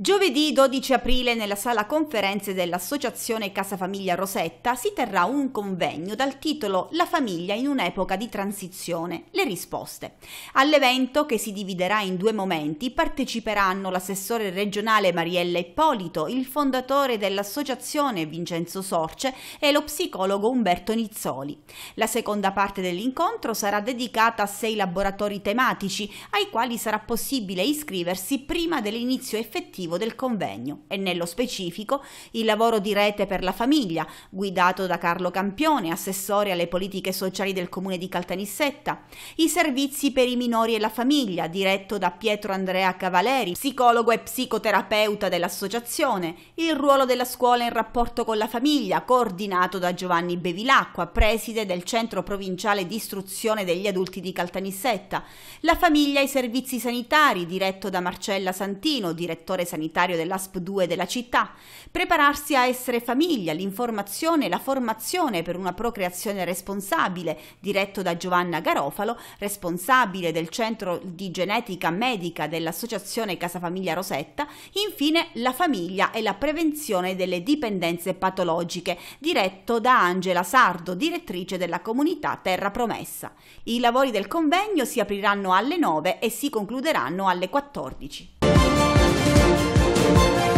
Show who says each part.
Speaker 1: Giovedì 12 aprile nella sala conferenze dell'Associazione Casa Famiglia Rosetta si terrà un convegno dal titolo La famiglia in un'epoca di transizione, le risposte. All'evento, che si dividerà in due momenti, parteciperanno l'assessore regionale Mariella Ippolito, il fondatore dell'associazione Vincenzo Sorce e lo psicologo Umberto Nizzoli. La seconda parte dell'incontro sarà dedicata a sei laboratori tematici ai quali sarà possibile iscriversi prima dell'inizio effettivo obiettivo del convegno e nello specifico il lavoro di rete per la famiglia, guidato da Carlo Campione, assessore alle politiche sociali del comune di Caltanissetta, i servizi per i minori e la famiglia, diretto da Pietro Andrea Cavaleri, psicologo e psicoterapeuta dell'associazione, il ruolo della scuola in rapporto con la famiglia, coordinato da Giovanni Bevilacqua, preside del Centro Provinciale di Istruzione degli Adulti di Caltanissetta, la famiglia e i servizi sanitari, diretto da Marcella Santino, direttore sanitario sanitario dell'ASP 2 della città, prepararsi a essere famiglia, l'informazione e la formazione per una procreazione responsabile, diretto da Giovanna Garofalo, responsabile del centro di genetica medica dell'Associazione Casa Famiglia Rosetta, infine la famiglia e la prevenzione delle dipendenze patologiche, diretto da Angela Sardo, direttrice della comunità Terra Promessa. I lavori del convegno si apriranno alle 9 e si concluderanno alle 14. Thank you.